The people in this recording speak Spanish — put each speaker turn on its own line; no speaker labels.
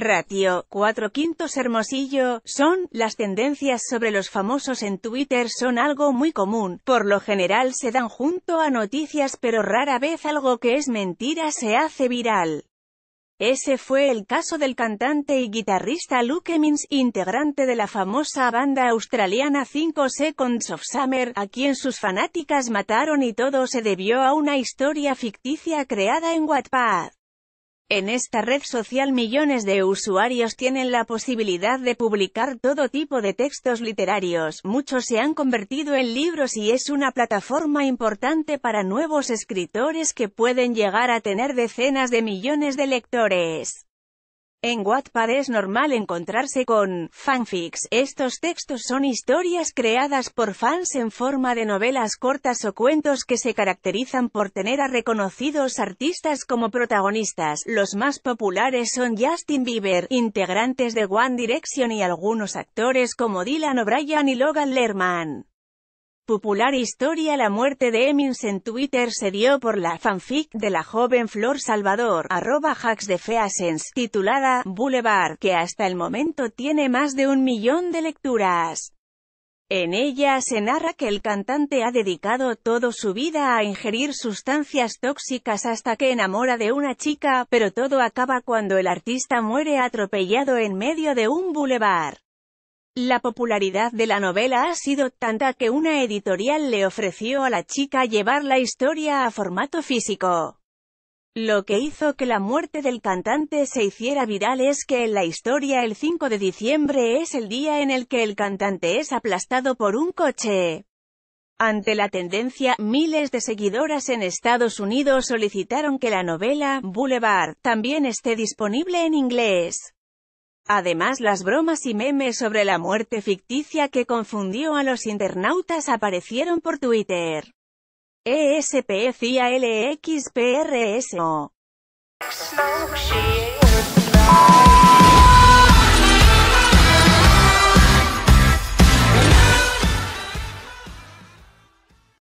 Ratio, 4 quintos Hermosillo, son, las tendencias sobre los famosos en Twitter son algo muy común, por lo general se dan junto a noticias pero rara vez algo que es mentira se hace viral. Ese fue el caso del cantante y guitarrista Luke Emmins, integrante de la famosa banda australiana 5 Seconds of Summer, a quien sus fanáticas mataron y todo se debió a una historia ficticia creada en Wattpad. En esta red social millones de usuarios tienen la posibilidad de publicar todo tipo de textos literarios, muchos se han convertido en libros y es una plataforma importante para nuevos escritores que pueden llegar a tener decenas de millones de lectores. En Wattpad es normal encontrarse con fanfics. Estos textos son historias creadas por fans en forma de novelas cortas o cuentos que se caracterizan por tener a reconocidos artistas como protagonistas. Los más populares son Justin Bieber, integrantes de One Direction y algunos actores como Dylan O'Brien y Logan Lerman. Popular historia La muerte de Emmons en Twitter se dio por la fanfic de la joven Flor Salvador, arroba hacks de Feasens, titulada Boulevard, que hasta el momento tiene más de un millón de lecturas. En ella se narra que el cantante ha dedicado toda su vida a ingerir sustancias tóxicas hasta que enamora de una chica, pero todo acaba cuando el artista muere atropellado en medio de un boulevard. La popularidad de la novela ha sido tanta que una editorial le ofreció a la chica llevar la historia a formato físico. Lo que hizo que la muerte del cantante se hiciera viral es que en la historia el 5 de diciembre es el día en el que el cantante es aplastado por un coche. Ante la tendencia, miles de seguidoras en Estados Unidos solicitaron que la novela, Boulevard, también esté disponible en inglés. Además las bromas y memes sobre la muerte ficticia que confundió a los internautas aparecieron por Twitter. ESPCALXPRSO.